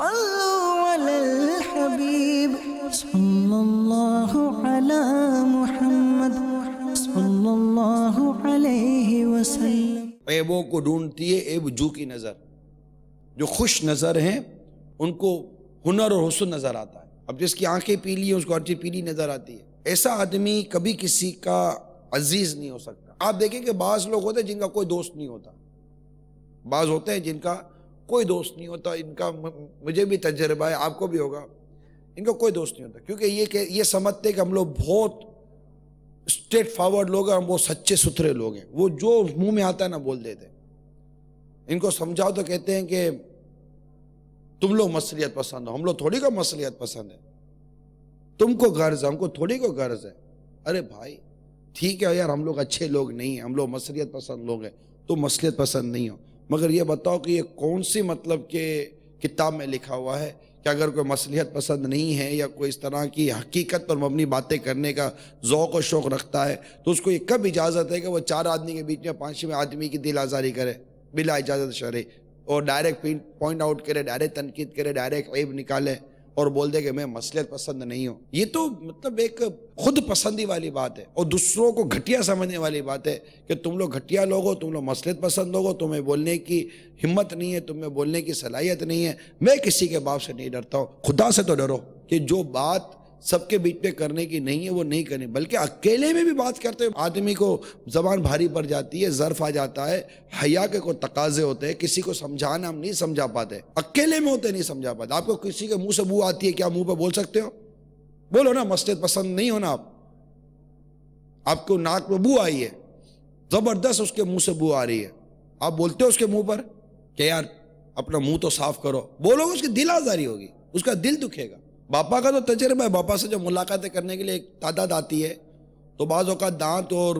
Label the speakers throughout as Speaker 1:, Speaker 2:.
Speaker 1: हबीब को ढूंढती है ऐब जू की नज़र जो खुश नज़र हैं उनको हुनर और हसन नज़र आता है अब जिसकी आंखें पीली है उसको हर चीज़ पीली नज़र आती है ऐसा आदमी कभी किसी का अजीज़ नहीं हो सकता आप देखें कि बाज़ लोग होते हैं जिनका कोई दोस्त नहीं होता बाज़ होते हैं जिनका कोई दोस्त नहीं होता इनका मुझे भी तजर्बा है आपको भी होगा इनका कोई दोस्त नहीं होता क्योंकि ये ये समझते कि हम लोग बहुत स्ट्रेट फॉरवर्ड लोग हैं हम बहुत सच्चे सुथरे लोग हैं वो जो मुंह में आता है ना बोल देते इनको समझाओ तो कहते हैं कि तुम लोग मसलियत पसंद हो हम लोग थोड़ी को मसलियत पसंद है तुमको गर्ज है हमको थोड़ी को गर्ज है अरे भाई ठीक है यार हम लोग अच्छे लोग नहीं हैं हम लोग मसलियत पसंद लोग हैं तुम तो मसलियत पसंद नहीं हो मगर ये बताओ कि ये कौन सी मतलब के किताब में लिखा हुआ है कि अगर कोई मसलियत पसंद नहीं है या कोई इस तरह की हकीकत पर मबनी बातें करने का ओक़ और शौक़ रखता है तो उसको ये कब इजाज़त है कि वह चार आदमी के बीच में पाँचवें आदमी की दिल आज़ारी करे बिला इजाज़त शरे और डायरेक्ट पॉइंट आउट करे डायरेक्ट तनकीद करे डायरेक्ट ऐब निकाले और बोल दे कि मैं मसलियत पसंद नहीं हूँ ये तो मतलब एक खुद पसंदी वाली बात है और दूसरों को घटिया समझने वाली बात है कि तुम लोग घटिया लोग हो तुम लोग मसलियत पसंद हो तुम्हें बोलने की हिम्मत नहीं है तुम्हें बोलने की सलाहियत नहीं है मैं किसी के बाप से नहीं डरता हूँ खुदा से तो डरो कि जो बात सबके बीच में करने की नहीं है वो नहीं करनी बल्कि अकेले में भी बात करते हैं आदमी को जबान भारी पड़ जाती है ज़र्फ आ जाता है हया के को तकाजे होते हैं किसी को समझाना हम नहीं समझा पाते अकेले में होते नहीं समझा पाते आपको किसी के मुंह से बू आती है क्या मुंह पर बोल सकते हो बोलो ना मस्जिद पसंद नहीं होना आप आपको नाक में बू आई है ज़बरदस्त उसके मुंह से बू आ रही है आप बोलते हो उसके मुंह पर क्या यार अपना मुंह तो साफ करो बोलोगे उसकी दिल आजारी होगी उसका दिल दुखेगा बापा का तो तजर्बा है बापा से जब मुलाकातें करने के लिए एक तादाद आती है तो बाज़ अवत दांत और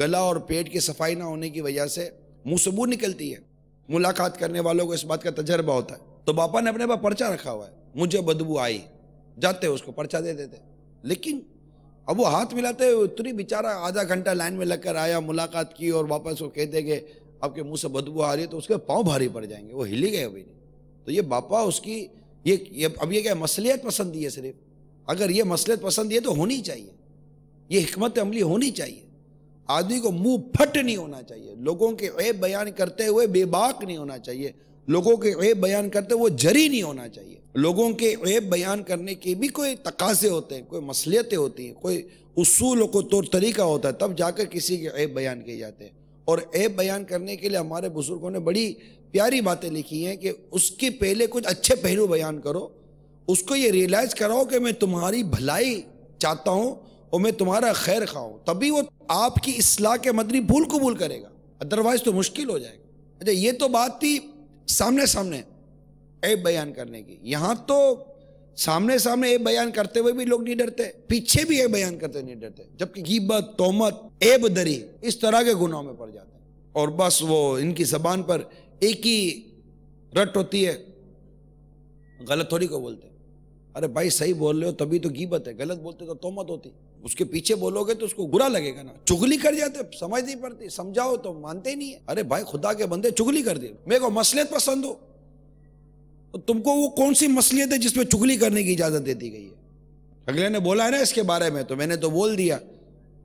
Speaker 1: गला और पेट की सफाई ना होने की वजह से मुँह से निकलती है मुलाकात करने वालों को इस बात का तजर्बा होता है तो बापा ने अपने पास पर्चा रखा हुआ है मुझे बदबू आई जाते उसको पर्चा दे देते लेकिन अब वो हाथ मिलाते उतनी बेचारा आधा घंटा लाइन में लगकर आया मुलाकात की और वापस वो कहते कि आपके मुंह से बदबू आ रही है तो उसके पाँव भारी पड़ जाएंगे वो हिली गए अभी नहीं तो ये बापा उसकी ये, ये अब ये क्या मसलियत पसंदी है सिर्फ अगर ये मसलियत पसंद है तो होनी चाहिए ये हमत अमली होनी चाहिए आदमी को मुंह फट नहीं होना चाहिए लोगों के ऐब बयान करते हुए बेबाक नहीं होना चाहिए लोगों के ऐब बयान करते हुए जरी नहीं होना चाहिए लोगों के ऐब बयान करने के भी कोई तकाजे होते हैं कोई मसलियतें होती हैं कोई उसूल को तौर तरीका होता है तब जाकर किसी के ऐब बयान किए जाते हैं और ऐप बयान करने के लिए हमारे बुजुर्गों ने बड़ी प्यारी बातें लिखी हैं कि उसके पहले कुछ अच्छे पहलू बयान करो उसको ये रियलाइज़ कराओ कि मैं तुम्हारी भलाई चाहता हूँ और मैं तुम्हारा खैर खाऊं तभी वो आपकी असलाह के मदनी भूल कबूल करेगा अदरवाइज़ तो मुश्किल हो जाएगा अच्छा ये तो बात थी सामने सामने ऐप बयान करने की यहाँ तो सामने सामने ये बयान करते हुए भी लोग नहीं डरते पीछे भी ये बयान करते नहीं डरते जबकि गीबत तोमत दरी इस तरह के गुनाहों में पड़ जाते हैं और बस वो इनकी जबान पर एक ही रट होती है गलत थोड़ी को बोलते अरे भाई सही बोल रहे हो तभी तो गिब्बत है गलत बोलते तो तोमत होती उसके पीछे बोलोगे तो उसको बुरा लगेगा ना चुगली कर जाते समझ नहीं पड़ती समझाओ तो मानते नहीं है अरे भाई खुदा के बंदे चुगली कर दे मेरे को मसलियत पसंद हो तुमको वो कौन सी मसलियत है जिसमें चुगली करने की इजाज़त दे दी गई है अगले ने बोला है ना इसके बारे में तो मैंने तो बोल दिया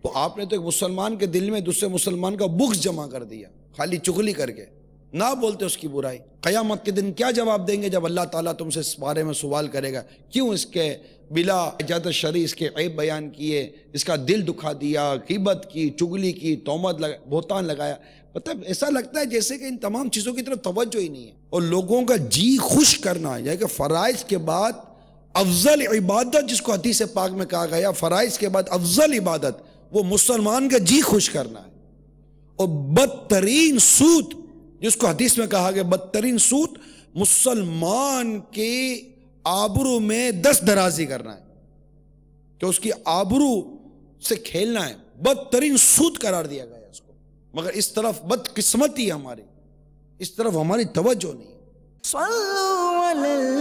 Speaker 1: तो आपने तो एक मुसलमान के दिल में दूसरे मुसलमान का बुक्स जमा कर दिया खाली चुगली करके ना बोलते उसकी बुराई क़यामत के दिन क्या जवाब देंगे जब अल्लाह ताला तुमसे इस बारे में सवाल करेगा क्यों इसके बिला जद शरी इसके ऐब बयान किए इसका दिल दुखा दिया गिबत की चुगली की तोमद लगा बोहतान लगाया मतलब ऐसा लगता है जैसे कि इन तमाम चीज़ों की तरफ तोज्जो ही नहीं है और लोगों का जी खुश करना यानी कि फ़राइज के बाद अफजल इबादत जिसको हदीस पाक में कहा गया फ़राइज के बाद अफजल इबादत वो मुसलमान का जी खुश करना है और बदतरीन सूत जिसको हदीस में कहा गया बदतरीन सूत मुसलमान के आबरू में दस दराजी करना है कि उसकी आबरू से खेलना है बदतरीन सूद करार दिया गया इसको मगर इस तरफ बदकिस्मती हमारी इस तरफ हमारी तवज्जो नहीं